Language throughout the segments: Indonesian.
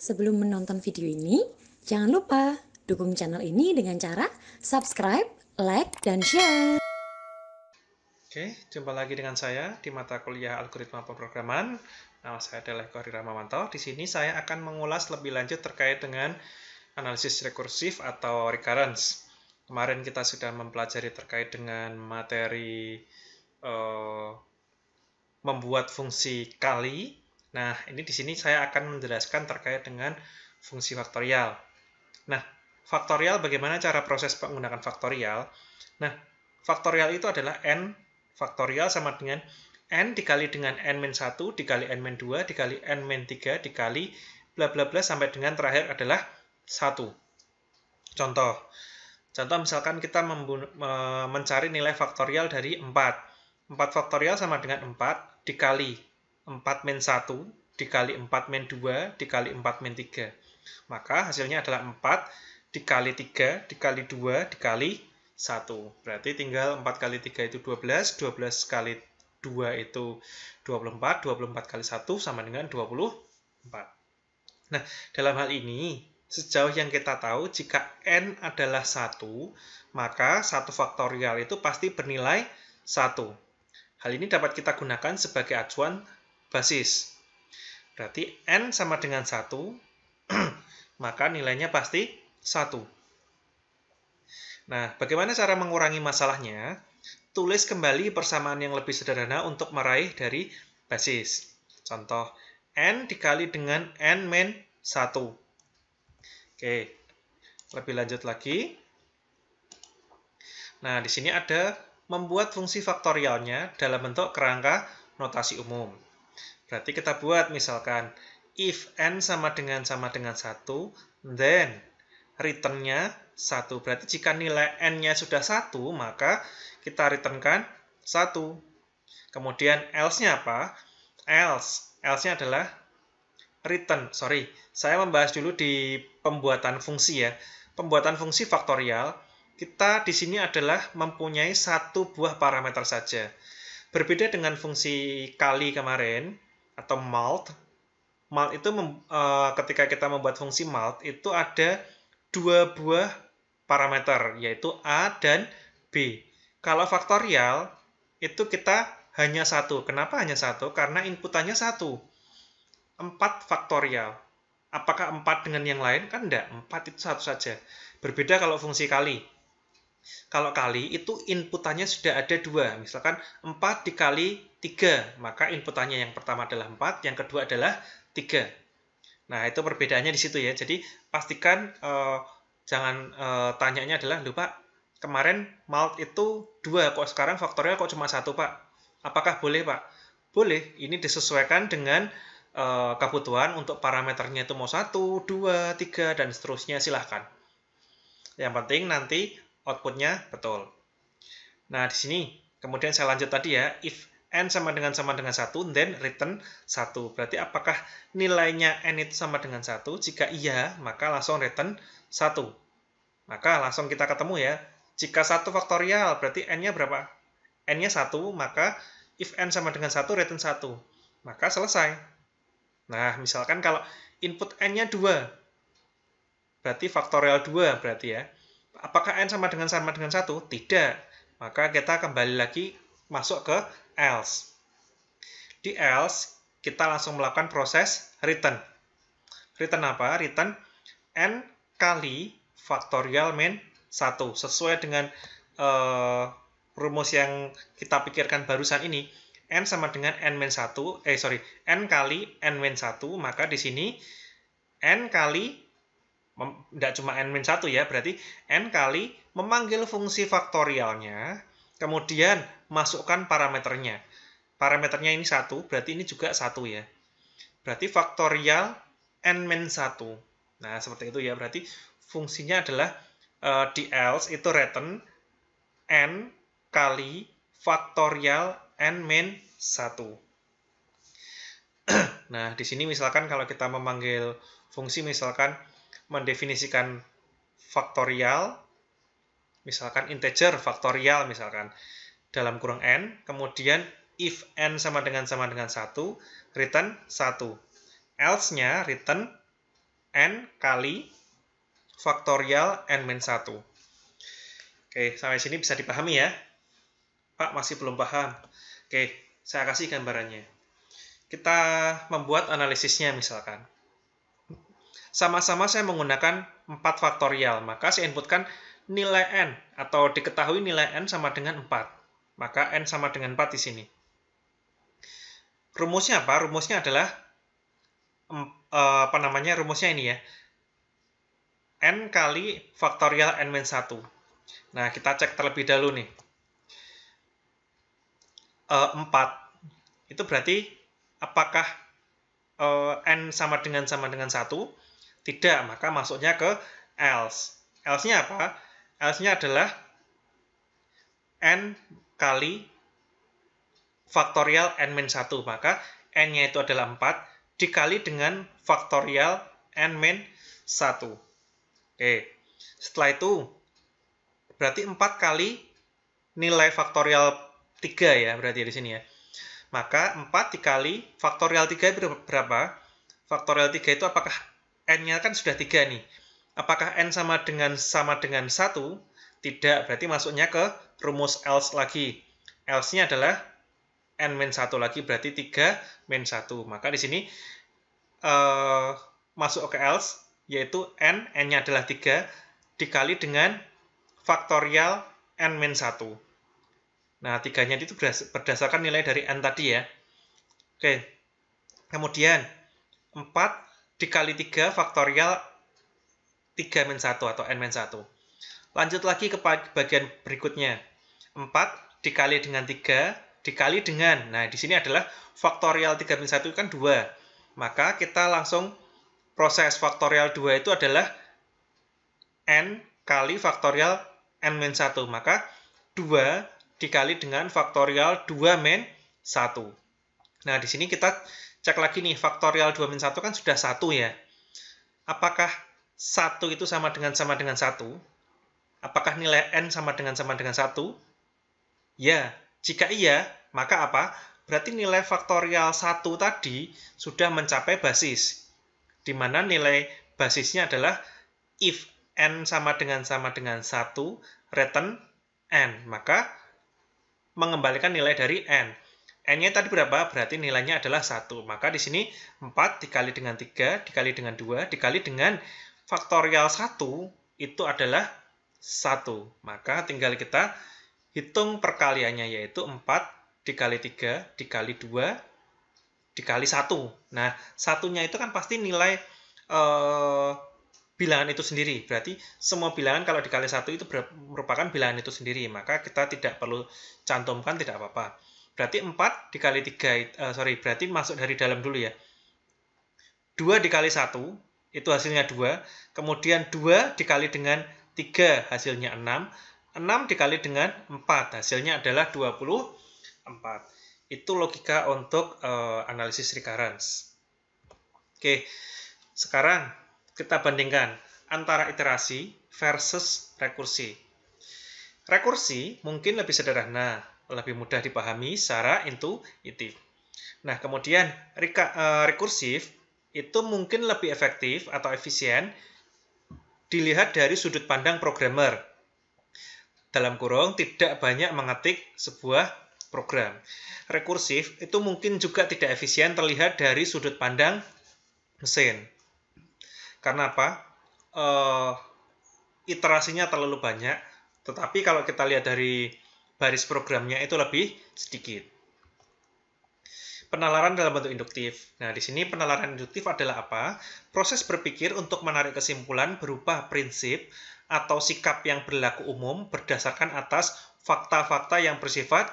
Sebelum menonton video ini, jangan lupa dukung channel ini dengan cara subscribe, like, dan share. Oke, jumpa lagi dengan saya di mata kuliah Algoritma Pemrograman. Nama saya adalah Kohri Ramawanto. Di sini saya akan mengulas lebih lanjut terkait dengan analisis rekursif atau recurrence. Kemarin kita sudah mempelajari terkait dengan materi uh, membuat fungsi kali Nah, ini di sini saya akan menjelaskan terkait dengan fungsi faktorial. Nah, faktorial bagaimana cara proses menggunakan faktorial? Nah, faktorial itu adalah n faktorial sama dengan n dikali dengan n min 1 dikali n min 2 dikali n min 3 dikali bla bla bla sampai dengan terakhir adalah 1. Contoh. Contoh misalkan kita mencari nilai faktorial dari 4. 4 faktorial sama dengan 4 dikali 4 min 1 dikali 4 min 2 dikali 4 min 3. Maka hasilnya adalah 4 dikali 3 dikali 2 dikali 1. Berarti tinggal 4 kali 3 itu 12, 12 kali 2 itu 24, 24 kali 1 sama dengan 24. Nah, dalam hal ini, sejauh yang kita tahu, jika n adalah 1, maka 1 faktorial itu pasti bernilai 1. Hal ini dapat kita gunakan sebagai acuan basis. Berarti N sama dengan 1, maka nilainya pasti 1. Nah, bagaimana cara mengurangi masalahnya? Tulis kembali persamaan yang lebih sederhana untuk meraih dari basis. Contoh, N dikali dengan N min 1. Oke, lebih lanjut lagi. Nah, di sini ada membuat fungsi faktorialnya dalam bentuk kerangka notasi umum. Berarti kita buat misalkan if n sama dengan sama dengan 1, then returnnya 1. Berarti jika nilai n-nya sudah 1, maka kita returnkan 1. Kemudian else-nya apa? Else. Else-nya adalah return. Sorry, saya membahas dulu di pembuatan fungsi ya. Pembuatan fungsi faktorial, kita di sini adalah mempunyai satu buah parameter saja. Berbeda dengan fungsi kali kemarin, atau malt. Malt itu mem, uh, ketika kita membuat fungsi malt itu ada dua buah parameter yaitu a dan b. Kalau faktorial itu kita hanya satu. Kenapa hanya satu? Karena inputannya satu. Empat faktorial. Apakah empat dengan yang lain? Kan enggak. Empat itu satu saja. Berbeda kalau fungsi kali. Kalau kali itu inputannya sudah ada dua. Misalkan empat dikali 3. Maka inputannya yang pertama adalah 4, yang kedua adalah 3. Nah, itu perbedaannya di situ ya. Jadi, pastikan uh, jangan uh, tanyanya adalah, "Duh, Pak, kemarin malt itu 2, kok sekarang faktornya kok cuma 1, Pak? Apakah boleh, Pak?" Boleh. Ini disesuaikan dengan uh, kebutuhan untuk parameternya itu mau 1, 2, 3 dan seterusnya silahkan. Yang penting nanti outputnya betul. Nah, di sini kemudian saya lanjut tadi ya, if n sama dengan sama dengan 1, then return 1. Berarti apakah nilainya n itu sama dengan 1? Jika iya, maka langsung return 1. Maka langsung kita ketemu ya. Jika 1 faktorial, berarti n-nya berapa? n-nya 1, maka if n sama dengan 1, return 1. Maka selesai. Nah, misalkan kalau input n-nya 2, berarti faktorial 2 berarti ya. Apakah n sama dengan sama dengan 1? Tidak. Maka kita kembali lagi masuk ke else. Di else, kita langsung melakukan proses return. Return apa? Return n kali faktorial min 1. Sesuai dengan uh, rumus yang kita pikirkan barusan ini, n sama dengan n min 1, eh sorry, n kali n min 1, maka di sini n kali, tidak cuma n min 1 ya, berarti n kali memanggil fungsi faktorialnya, Kemudian masukkan parameternya. Parameternya ini satu, berarti ini juga satu ya. Berarti faktorial n-1. Nah, seperti itu ya. Berarti fungsinya adalah uh, di else itu return n kali faktorial n-1. nah, di sini misalkan kalau kita memanggil fungsi misalkan mendefinisikan faktorial misalkan integer faktorial misalkan dalam kurung n, kemudian if n sama dengan sama dengan 1, return 1. Else-nya return n kali faktorial n-1. Oke, sampai sini bisa dipahami ya. Pak masih belum paham. Oke, saya kasih gambarannya. Kita membuat analisisnya misalkan. Sama-sama saya menggunakan 4 faktorial, maka saya inputkan nilai n atau diketahui nilai n sama dengan 4. Maka n sama dengan 4 di sini. Rumusnya apa? Rumusnya adalah eh, apa namanya? Rumusnya ini ya. n kali faktorial n-1. Nah, kita cek terlebih dahulu nih. 4 eh, itu berarti apakah eh, n sama dengan sama dengan 1? Tidak, maka masuknya ke else. Else-nya apa? L-nya adalah N kali faktorial N-1. Maka N-nya itu adalah 4 dikali dengan faktorial N-1. Oke, setelah itu berarti 4 kali nilai faktorial 3 ya berarti di sini ya. Maka 4 dikali faktorial 3 berapa? Faktorial 3 itu apakah n-nya kan sudah 3 nih. Apakah n sama dengan sama dengan 1? Tidak, berarti masuknya ke rumus else lagi. Else-nya adalah n-1 lagi, berarti 3-1. Maka di sini uh, masuk ke else, yaitu n, n-nya adalah 3, dikali dengan faktorial n-1. Nah, tiganya itu berdasarkan nilai dari n tadi ya. Oke, kemudian 4 dikali 3 faktorial 3-1 min atau N-1. min Lanjut lagi ke bagian berikutnya. 4 dikali dengan 3 dikali dengan. Nah, di sini adalah faktorial 3 min 1 kan 2. Maka kita langsung proses faktorial 2 itu adalah N kali faktorial N min 1. Maka 2 dikali dengan faktorial 2 min 1. Nah, di sini kita cek lagi nih, faktorial 2 min 1 kan sudah 1 ya. Apakah 1 itu sama dengan sama dengan 1? Apakah nilai N sama dengan sama dengan 1? Ya, jika iya, maka apa? Berarti nilai faktorial 1 tadi sudah mencapai basis, di mana nilai basisnya adalah if N sama dengan sama dengan 1, return N. Maka mengembalikan nilai dari N. N-nya tadi berapa? Berarti nilainya adalah 1. Maka di sini 4 dikali dengan 3, dikali dengan 2, dikali dengan faktorial 1 itu adalah 1. Maka tinggal kita hitung perkaliannya yaitu 4 dikali 3 dikali 2 dikali 1. Nah, satunya itu kan pasti nilai eh, bilangan itu sendiri. Berarti semua bilangan kalau dikali 1 itu merupakan bilangan itu sendiri. Maka kita tidak perlu cantumkan, tidak apa-apa. Berarti 4 dikali 3, uh, eh, sorry, berarti masuk dari dalam dulu ya. 2 dikali 1 itu hasilnya 2. Kemudian 2 dikali dengan 3 hasilnya 6. 6 dikali dengan 4 hasilnya adalah 24. Itu logika untuk uh, analisis recurrence. Oke, sekarang kita bandingkan antara iterasi versus rekursi. Rekursi mungkin lebih sederhana, lebih mudah dipahami secara intuitif. Nah, kemudian eh, rekursif itu mungkin lebih efektif atau efisien dilihat dari sudut pandang programmer. Dalam kurung, tidak banyak mengetik sebuah program. Rekursif itu mungkin juga tidak efisien terlihat dari sudut pandang mesin. Karena apa? E, iterasinya terlalu banyak, tetapi kalau kita lihat dari baris programnya itu lebih sedikit penalaran dalam bentuk induktif. Nah, di sini penalaran induktif adalah apa? Proses berpikir untuk menarik kesimpulan berupa prinsip atau sikap yang berlaku umum berdasarkan atas fakta-fakta yang bersifat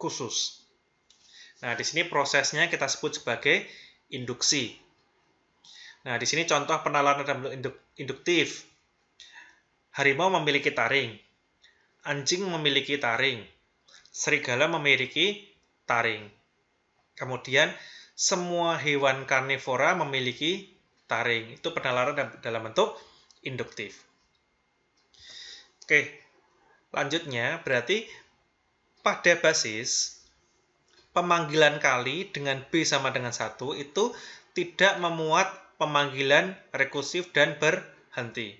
khusus. Nah, di sini prosesnya kita sebut sebagai induksi. Nah, di sini contoh penalaran dalam bentuk induktif. Harimau memiliki taring. Anjing memiliki taring. Serigala memiliki taring. Kemudian semua hewan karnivora memiliki taring. Itu penalaran dalam bentuk induktif. Oke, lanjutnya berarti pada basis pemanggilan kali dengan B sama dengan 1 itu tidak memuat pemanggilan rekursif dan berhenti.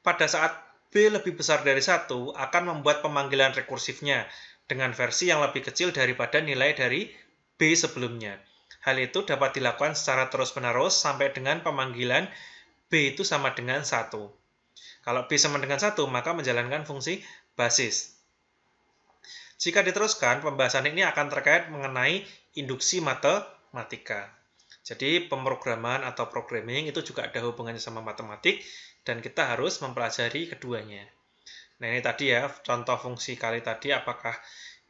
Pada saat B lebih besar dari satu akan membuat pemanggilan rekursifnya dengan versi yang lebih kecil daripada nilai dari sebelumnya. Hal itu dapat dilakukan secara terus-menerus sampai dengan pemanggilan B itu sama dengan 1. Kalau B sama dengan 1, maka menjalankan fungsi basis. Jika diteruskan, pembahasan ini akan terkait mengenai induksi matematika. Jadi pemrograman atau programming itu juga ada hubungannya sama matematik dan kita harus mempelajari keduanya. Nah ini tadi ya contoh fungsi kali tadi apakah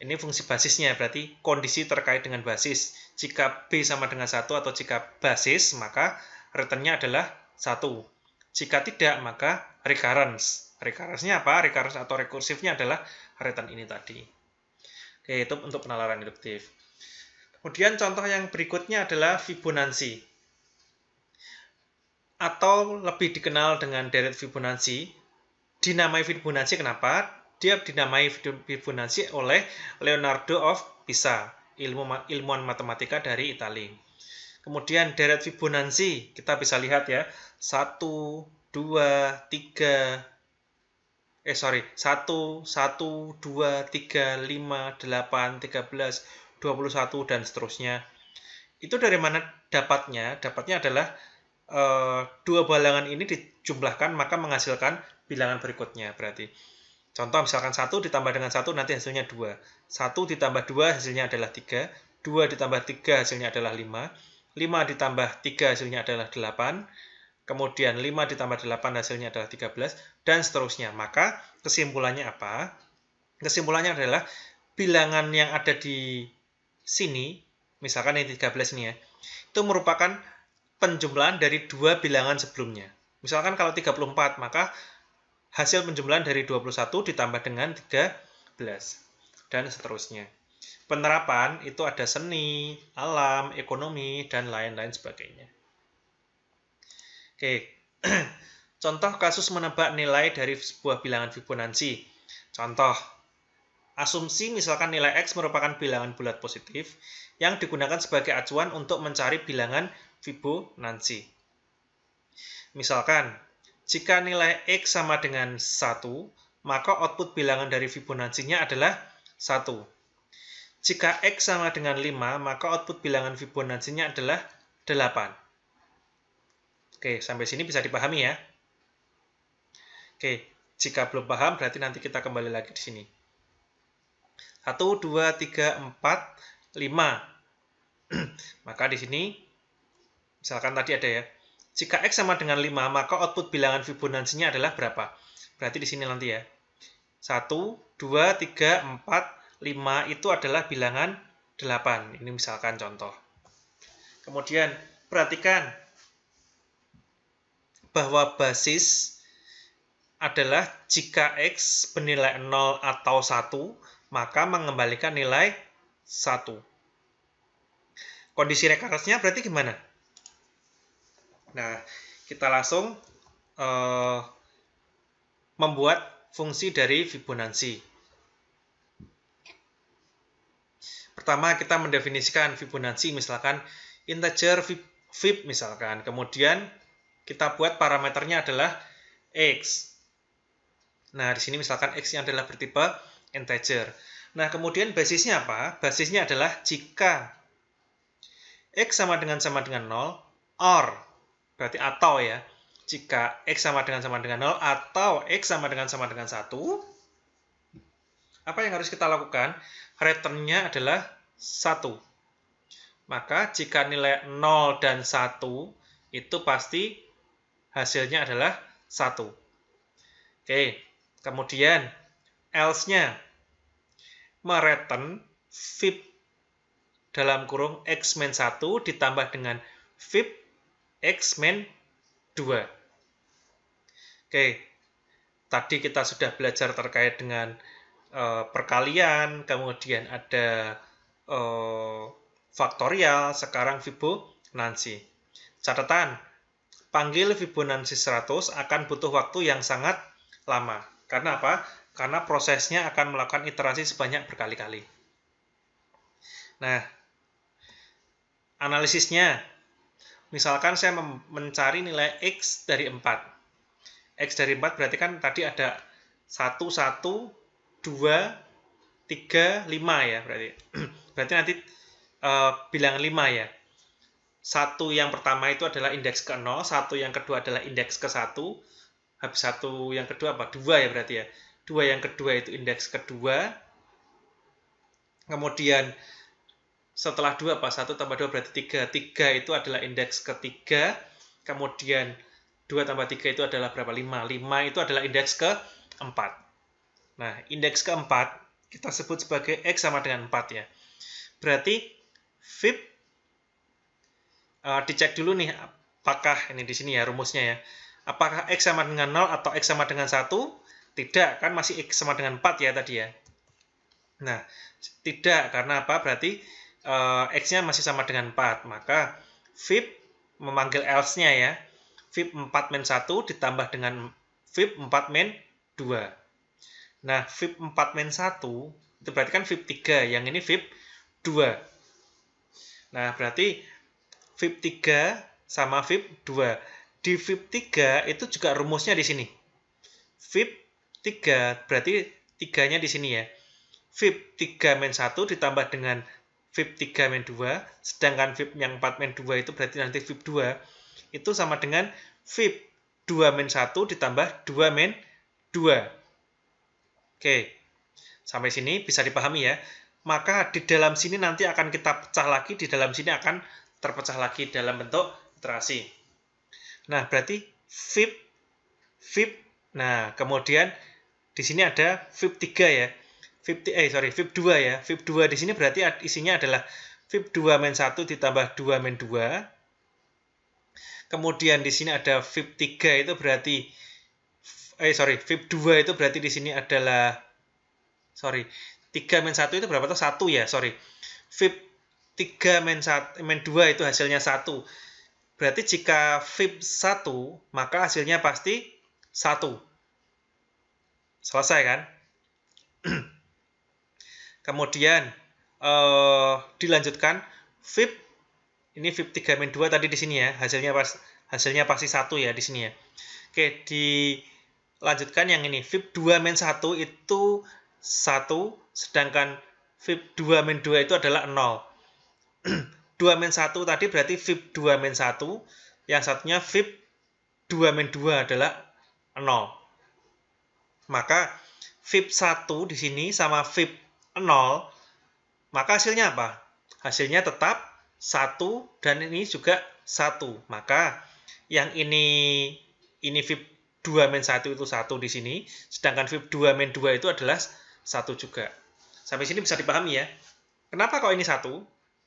ini fungsi basisnya, berarti kondisi terkait dengan basis. Jika B sama dengan satu atau jika basis, maka returnnya adalah satu. Jika tidak, maka recurrence. Recurrence-nya apa? Recurrence atau rekursifnya adalah return ini tadi. Oke, itu untuk penalaran induktif. Kemudian contoh yang berikutnya adalah Fibonacci. Atau lebih dikenal dengan deret Fibonacci. Dinamai Fibonacci kenapa? dia dinamai Fibonacci oleh Leonardo of Pisa, ilmu ilmuwan matematika dari Italia. Kemudian deret Fibonacci, kita bisa lihat ya, 1 2 3 eh sorry, 1 1 2 3 5 8 13 21 dan seterusnya. Itu dari mana dapatnya? Dapatnya adalah uh, dua balangan ini dijumlahkan maka menghasilkan bilangan berikutnya berarti. Contoh misalkan 1 ditambah dengan 1 nanti hasilnya 2. 1 ditambah 2 hasilnya adalah 3. 2 ditambah 3 hasilnya adalah 5. 5 ditambah 3 hasilnya adalah 8. Kemudian 5 ditambah 8 hasilnya adalah 13. Dan seterusnya. Maka kesimpulannya apa? Kesimpulannya adalah bilangan yang ada di sini, misalkan yang 13 ini ya, itu merupakan penjumlahan dari dua bilangan sebelumnya. Misalkan kalau 34, maka hasil penjumlahan dari 21 ditambah dengan 13 dan seterusnya. Penerapan itu ada seni, alam, ekonomi, dan lain-lain sebagainya. Oke, contoh kasus menebak nilai dari sebuah bilangan Fibonacci. Contoh, asumsi misalkan nilai X merupakan bilangan bulat positif yang digunakan sebagai acuan untuk mencari bilangan Fibonacci. Misalkan, jika nilai X sama dengan 1, maka output bilangan dari Fibonacci-nya adalah 1. Jika X sama dengan 5, maka output bilangan Fibonacci-nya adalah 8. Oke, sampai sini bisa dipahami ya. Oke, jika belum paham berarti nanti kita kembali lagi di sini. 1, 2, 3, 4, 5. maka di sini, misalkan tadi ada ya, jika X sama dengan 5, maka output bilangan Fibonacci-nya adalah berapa? Berarti di sini nanti ya. 1, 2, 3, 4, 5 itu adalah bilangan 8. Ini misalkan contoh. Kemudian, perhatikan bahwa basis adalah jika X bernilai 0 atau 1, maka mengembalikan nilai 1. Kondisi rekarsnya berarti gimana? Nah, kita langsung uh, membuat fungsi dari Fibonacci. Pertama, kita mendefinisikan Fibonacci, misalkan integer fib, fib misalkan. Kemudian, kita buat parameternya adalah X. Nah, di sini misalkan x yang adalah bertipe integer. Nah, kemudian basisnya apa? Basisnya adalah jika X sama dengan sama dengan 0, OR berarti atau ya jika x sama dengan sama dengan 0 atau x sama dengan sama dengan 1 apa yang harus kita lakukan returnnya adalah 1 maka jika nilai 0 dan 1 itu pasti hasilnya adalah 1 oke kemudian else-nya mereturn fib dalam kurung x-1 ditambah dengan fib X-Men 2. Oke, tadi kita sudah belajar terkait dengan uh, perkalian, kemudian ada uh, faktorial, sekarang Fibonacci. Catatan, panggil Fibonacci 100 akan butuh waktu yang sangat lama. Karena apa? Karena prosesnya akan melakukan iterasi sebanyak berkali-kali. Nah, analisisnya Misalkan saya mencari nilai X dari 4. X dari 4 berarti kan tadi ada 1, 1, 2, 3, 5 ya berarti. berarti nanti uh, bilangan 5 ya. Satu yang pertama itu adalah indeks ke 0, satu yang kedua adalah indeks ke 1, habis satu yang kedua apa? 2 ya berarti ya. Dua yang kedua itu indeks kedua, kemudian setelah 2 apa? 1 tambah 2 berarti 3. 3 itu adalah indeks ketiga. Kemudian 2 tambah 3 itu adalah berapa? 5. 5 itu adalah indeks keempat. Nah, indeks keempat kita sebut sebagai X sama dengan 4 ya. Berarti FIB uh, eh, dicek dulu nih apakah ini di sini ya rumusnya ya. Apakah X sama dengan 0 atau X sama dengan 1? Tidak, kan masih X sama dengan 4 ya tadi ya. Nah, tidak karena apa? Berarti uh, X-nya masih sama dengan 4, maka VIP memanggil else-nya ya. VIP 4 min 1 ditambah dengan VIP 4 min 2. Nah, VIP 4 min 1 itu berarti kan VIP 3, yang ini VIP 2. Nah, berarti VIP 3 sama VIP 2. Di VIP 3 itu juga rumusnya di sini. VIP 3 berarti tiganya di sini ya. VIP 3 min 1 ditambah dengan VIP 3 main 2, sedangkan VIP yang 4 main 2 itu berarti nanti VIP 2, itu sama dengan VIP 2 main 1 ditambah 2 main 2. Oke, sampai sini bisa dipahami ya. Maka di dalam sini nanti akan kita pecah lagi, di dalam sini akan terpecah lagi dalam bentuk iterasi. Nah, berarti VIP, VIP, nah kemudian di sini ada VIP 3 ya. VIP eh sorry VIP 2 ya. VIP 2 di sini berarti isinya adalah VIP 2 main 1 ditambah 2 main 2. Kemudian di sini ada VIP 3 itu berarti eh sorry, VIP 2 itu berarti di sini adalah sorry, 3 main 1 itu berapa tuh? 1 ya, sorry. VIP 3 main, 1 main 2 itu hasilnya 1. Berarti jika VIP 1, maka hasilnya pasti 1. Selesai kan? Kemudian uh, dilanjutkan VIP ini VIP 3 min 2 tadi di sini ya. Hasilnya pas hasilnya pasti satu ya di sini ya. Oke, dilanjutkan yang ini VIP 2 min 1 itu 1 sedangkan VIP 2 min 2 itu adalah 0. 2 min 1 tadi berarti VIP 2 min 1. Yang satunya VIP 2 min 2 adalah 0. Maka VIP 1 di sini sama VIP 0, maka hasilnya apa? Hasilnya tetap 1 dan ini juga 1. Maka yang ini ini VIP 2 min 1 itu 1 di sini, sedangkan VIP 2 min 2 itu adalah 1 juga. Sampai sini bisa dipahami ya. Kenapa kok ini 1?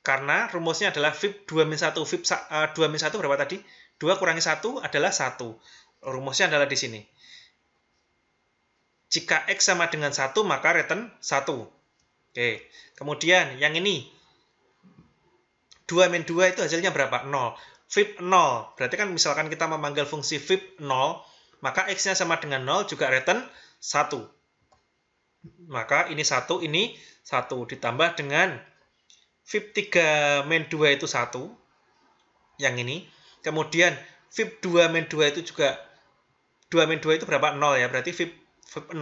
Karena rumusnya adalah VIP 2 min 1. VIP 2 min 1 berapa tadi? 2 kurangi 1 adalah 1. Rumusnya adalah di sini. Jika X sama dengan 1, maka return 1. Oke. Kemudian yang ini 2 min 2 itu hasilnya berapa? 0. Fib 0. Berarti kan misalkan kita memanggil fungsi Fib 0, maka X-nya sama dengan 0 juga return 1. Maka ini 1, ini 1. Ditambah dengan Fib 3 min 2 itu 1. Yang ini. Kemudian Fib 2 min 2 itu juga 2 min 2 itu berapa? 0 ya. Berarti Fib, Fib 0.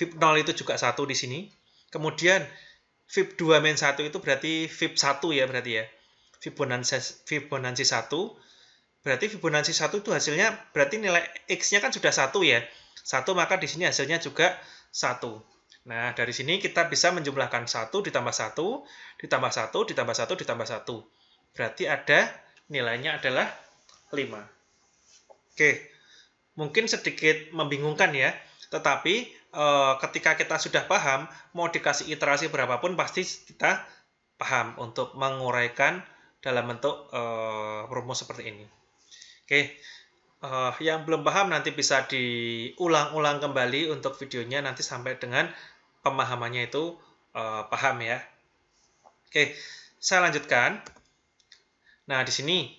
VIP 0 itu juga satu di sini. Kemudian VIP 2 main 1 itu berarti VIP 1 ya berarti ya. Fibonacci, Fibonacci 1. Berarti Fibonacci 1 itu hasilnya berarti nilai X-nya kan sudah satu ya. satu maka di sini hasilnya juga satu. Nah, dari sini kita bisa menjumlahkan 1 ditambah 1, ditambah 1, ditambah 1, ditambah 1. Berarti ada nilainya adalah 5. Oke, mungkin sedikit membingungkan ya, tetapi e, ketika kita sudah paham, mau dikasih iterasi berapapun pasti kita paham untuk menguraikan dalam bentuk e, rumus seperti ini. Oke, e, yang belum paham nanti bisa diulang-ulang kembali untuk videonya nanti sampai dengan pemahamannya itu e, paham ya. Oke, saya lanjutkan. Nah, di sini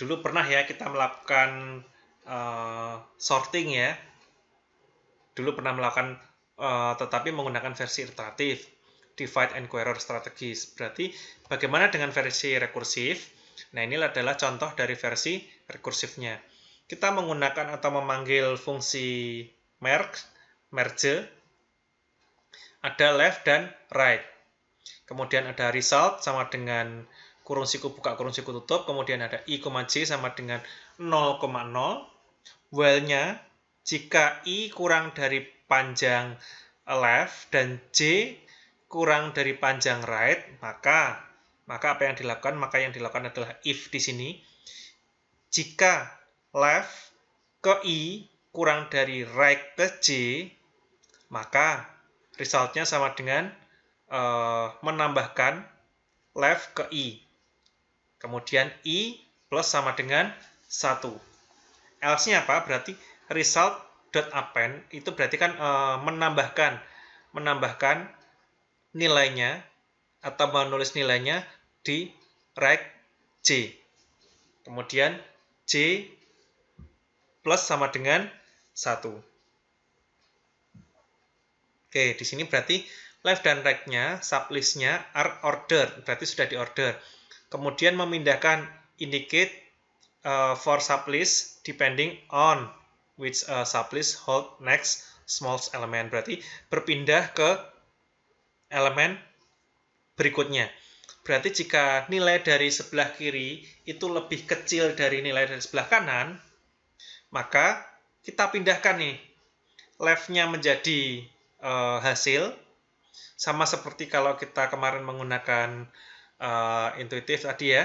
dulu pernah ya kita melakukan uh, sorting ya dulu pernah melakukan uh, tetapi menggunakan versi iteratif, divide and conquer strategis. Berarti bagaimana dengan versi rekursif? Nah, ini adalah contoh dari versi rekursifnya. Kita menggunakan atau memanggil fungsi merge, merge ada left dan right. Kemudian ada result sama dengan kurung siku buka, kurung siku tutup. Kemudian ada i, j sama dengan 0,0. While-nya jika I kurang dari panjang left dan J kurang dari panjang right, maka maka apa yang dilakukan? Maka yang dilakukan adalah if di sini. Jika left ke I kurang dari right ke J, maka resultnya sama dengan uh, menambahkan left ke I. Kemudian I plus sama dengan 1. Else-nya apa? Berarti result.append itu berarti kan e, menambahkan menambahkan nilainya atau menulis nilainya di reg C. Kemudian C plus sama dengan satu Oke, di sini berarti left dan right-nya, sublist-nya are ordered, berarti sudah di order Kemudian memindahkan indicate uh, for sublist depending on which uh, sublist hold next small element berarti berpindah ke elemen berikutnya. Berarti jika nilai dari sebelah kiri itu lebih kecil dari nilai dari sebelah kanan, maka kita pindahkan nih left-nya menjadi uh, hasil sama seperti kalau kita kemarin menggunakan uh, intuitif tadi ya.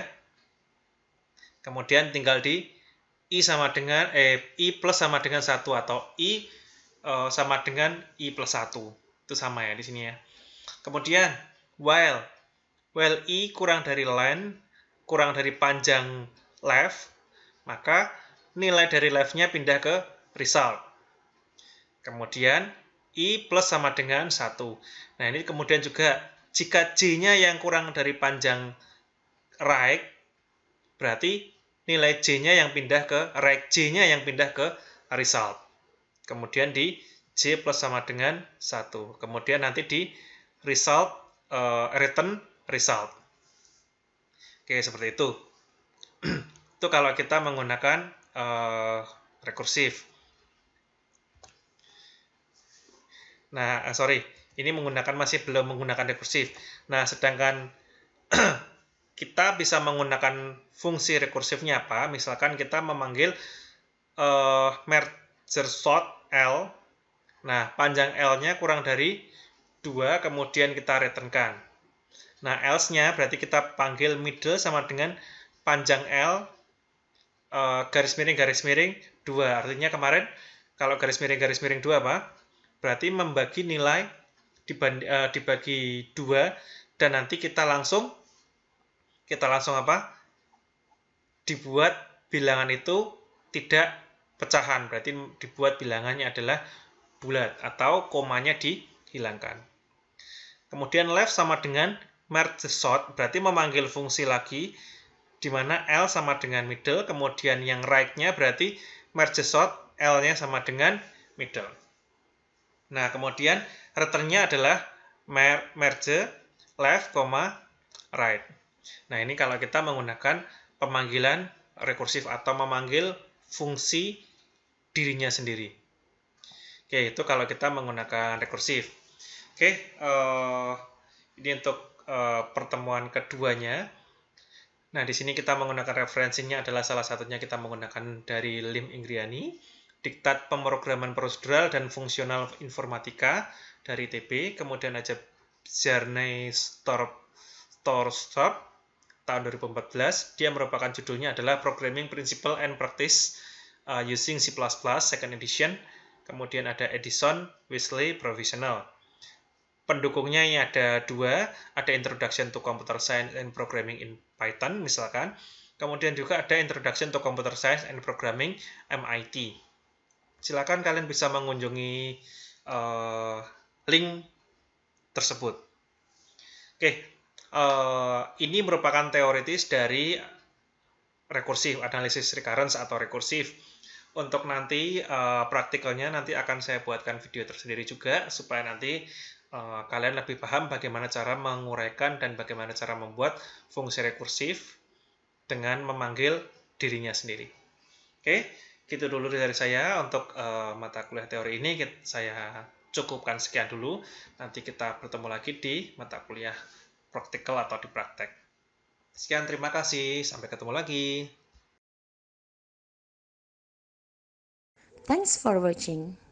Kemudian tinggal di I sama dengan eh I plus sama dengan 1 atau I eh, sama dengan I plus 1. Itu sama ya di sini ya. Kemudian while while I kurang dari len kurang dari panjang left maka nilai dari left-nya pindah ke result. Kemudian I plus sama dengan 1. Nah ini kemudian juga jika J-nya yang kurang dari panjang right berarti nilai J-nya yang pindah ke reg J-nya yang pindah ke result. Kemudian di J plus sama dengan 1. Kemudian nanti di result, uh, eh, return result. Oke, seperti itu. itu kalau kita menggunakan uh, rekursif. Nah, eh, sorry, ini menggunakan masih belum menggunakan rekursif. Nah, sedangkan kita bisa menggunakan fungsi rekursifnya apa. Misalkan kita memanggil uh, merger sort L. Nah, panjang L-nya kurang dari 2, kemudian kita returnkan. Nah, else-nya berarti kita panggil middle sama dengan panjang L uh, garis miring garis miring 2. Artinya kemarin kalau garis miring garis miring 2 apa? Berarti membagi nilai eh, dibagi, uh, dan nanti kita langsung kita langsung apa? Dibuat bilangan itu tidak pecahan, berarti dibuat bilangannya adalah bulat atau komanya dihilangkan. Kemudian left sama dengan merge sort, berarti memanggil fungsi lagi di mana L sama dengan middle, kemudian yang right-nya berarti merge sort L-nya sama dengan middle. Nah, kemudian return-nya adalah merge left, right. Nah, ini kalau kita menggunakan pemanggilan rekursif atau memanggil fungsi dirinya sendiri. Oke, itu kalau kita menggunakan rekursif. Oke, uh, ini untuk uh, pertemuan keduanya. Nah, di sini kita menggunakan referensinya adalah salah satunya kita menggunakan dari Lim Ingriani, Diktat Pemrograman Prosedural dan Fungsional Informatika dari TP, kemudian ada Jarnay Storstop, tahun 2014. Dia merupakan judulnya adalah Programming Principle and Practice uh, Using C++ Second Edition. Kemudian ada Edison, Wesley, Provisional. Pendukungnya ini ada dua, ada Introduction to Computer Science and Programming in Python misalkan. Kemudian juga ada Introduction to Computer Science and Programming MIT. Silakan kalian bisa mengunjungi uh, link tersebut. Oke, Eh, ini merupakan teoritis dari rekursif, analisis recurrence atau rekursif. Untuk nanti uh, praktikalnya nanti akan saya buatkan video tersendiri juga supaya nanti uh, kalian lebih paham bagaimana cara menguraikan dan bagaimana cara membuat fungsi rekursif dengan memanggil dirinya sendiri. Oke, gitu dulu dari saya untuk uh, mata kuliah teori ini. Saya cukupkan sekian dulu. Nanti kita bertemu lagi di mata kuliah praktikal atau di praktek. Sekian, terima kasih. Sampai ketemu lagi. Thanks for watching.